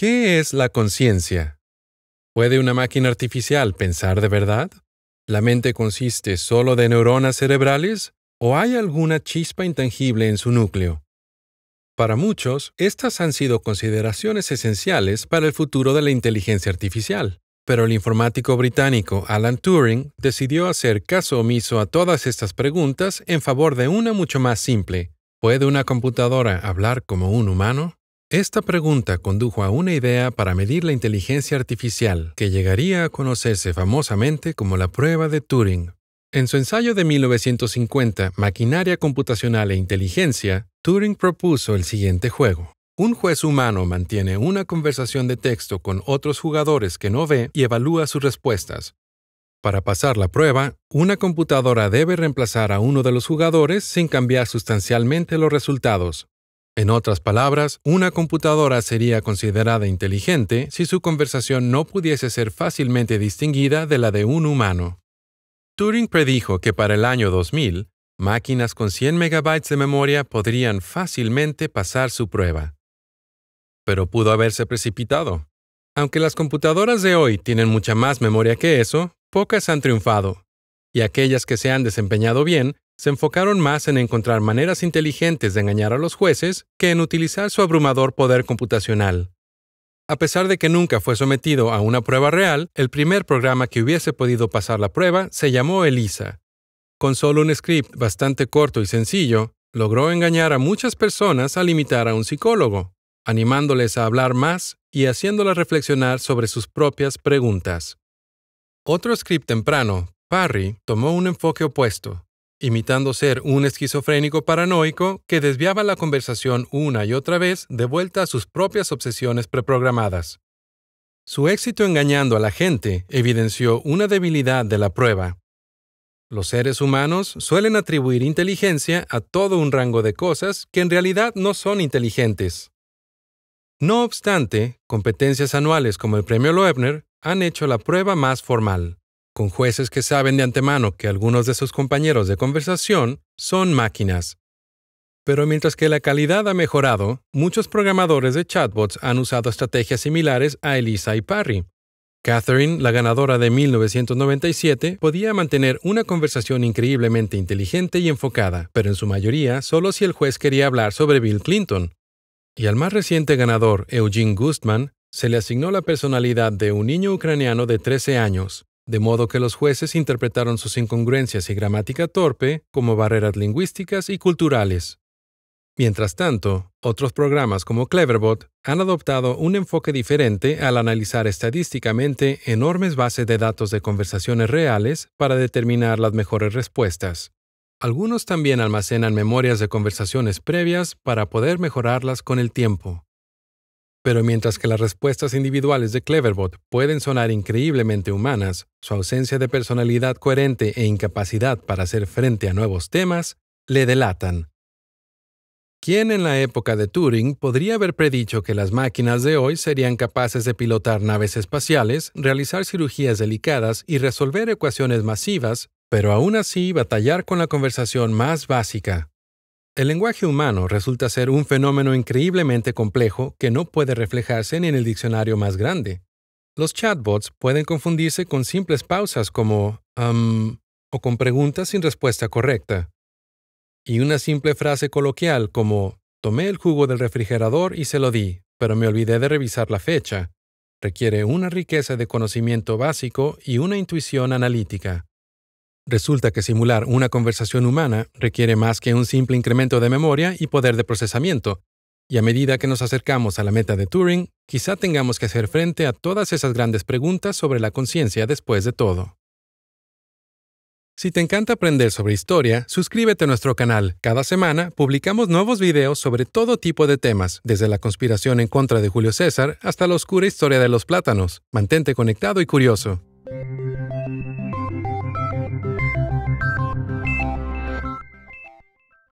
¿Qué es la conciencia? ¿Puede una máquina artificial pensar de verdad? ¿La mente consiste solo de neuronas cerebrales? ¿O hay alguna chispa intangible en su núcleo? Para muchos, estas han sido consideraciones esenciales para el futuro de la inteligencia artificial, pero el informático británico Alan Turing decidió hacer caso omiso a todas estas preguntas en favor de una mucho más simple. ¿Puede una computadora hablar como un humano? Esta pregunta condujo a una idea para medir la inteligencia artificial, que llegaría a conocerse famosamente como la prueba de Turing. En su ensayo de 1950, Maquinaria Computacional e Inteligencia, Turing propuso el siguiente juego. Un juez humano mantiene una conversación de texto con otros jugadores que no ve y evalúa sus respuestas. Para pasar la prueba, una computadora debe reemplazar a uno de los jugadores sin cambiar sustancialmente los resultados, en otras palabras, una computadora sería considerada inteligente si su conversación no pudiese ser fácilmente distinguida de la de un humano. Turing predijo que para el año 2000, máquinas con 100 megabytes de memoria podrían fácilmente pasar su prueba. Pero pudo haberse precipitado. Aunque las computadoras de hoy tienen mucha más memoria que eso, pocas han triunfado, y aquellas que se han desempeñado bien se enfocaron más en encontrar maneras inteligentes de engañar a los jueces que en utilizar su abrumador poder computacional. A pesar de que nunca fue sometido a una prueba real, el primer programa que hubiese podido pasar la prueba se llamó ELISA. Con solo un script bastante corto y sencillo, logró engañar a muchas personas al imitar a un psicólogo, animándoles a hablar más y haciéndolas reflexionar sobre sus propias preguntas. Otro script temprano, Parry, tomó un enfoque opuesto, imitando ser un esquizofrénico paranoico que desviaba la conversación una y otra vez de vuelta a sus propias obsesiones preprogramadas. Su éxito engañando a la gente evidenció una debilidad de la prueba. Los seres humanos suelen atribuir inteligencia a todo un rango de cosas que en realidad no son inteligentes. No obstante, competencias anuales como el Premio Loebner han hecho la prueba más formal con jueces que saben de antemano que algunos de sus compañeros de conversación son máquinas. Pero mientras que la calidad ha mejorado, muchos programadores de chatbots han usado estrategias similares a Elisa y Parry. Catherine, la ganadora de 1997, podía mantener una conversación increíblemente inteligente y enfocada, pero en su mayoría solo si el juez quería hablar sobre Bill Clinton. Y al más reciente ganador, Eugene Gustman, se le asignó la personalidad de un niño ucraniano de 13 años, de modo que los jueces interpretaron sus incongruencias y gramática torpe como barreras lingüísticas y culturales. Mientras tanto, otros programas como Cleverbot han adoptado un enfoque diferente al analizar estadísticamente enormes bases de datos de conversaciones reales para determinar las mejores respuestas. Algunos también almacenan memorias de conversaciones previas para poder mejorarlas con el tiempo. Pero mientras que las respuestas individuales de Cleverbot pueden sonar increíblemente humanas, su ausencia de personalidad coherente e incapacidad para hacer frente a nuevos temas le delatan. ¿Quién en la época de Turing podría haber predicho que las máquinas de hoy serían capaces de pilotar naves espaciales, realizar cirugías delicadas y resolver ecuaciones masivas, pero aún así batallar con la conversación más básica, el lenguaje humano resulta ser un fenómeno increíblemente complejo que no puede reflejarse ni en el diccionario más grande. Los chatbots pueden confundirse con simples pausas como um, o con preguntas sin respuesta correcta. Y una simple frase coloquial como tomé el jugo del refrigerador y se lo di, pero me olvidé de revisar la fecha, requiere una riqueza de conocimiento básico y una intuición analítica. Resulta que simular una conversación humana requiere más que un simple incremento de memoria y poder de procesamiento, y a medida que nos acercamos a la meta de Turing, quizá tengamos que hacer frente a todas esas grandes preguntas sobre la conciencia después de todo. Si te encanta aprender sobre historia, suscríbete a nuestro canal. Cada semana publicamos nuevos videos sobre todo tipo de temas, desde la conspiración en contra de Julio César hasta la oscura historia de los plátanos. Mantente conectado y curioso.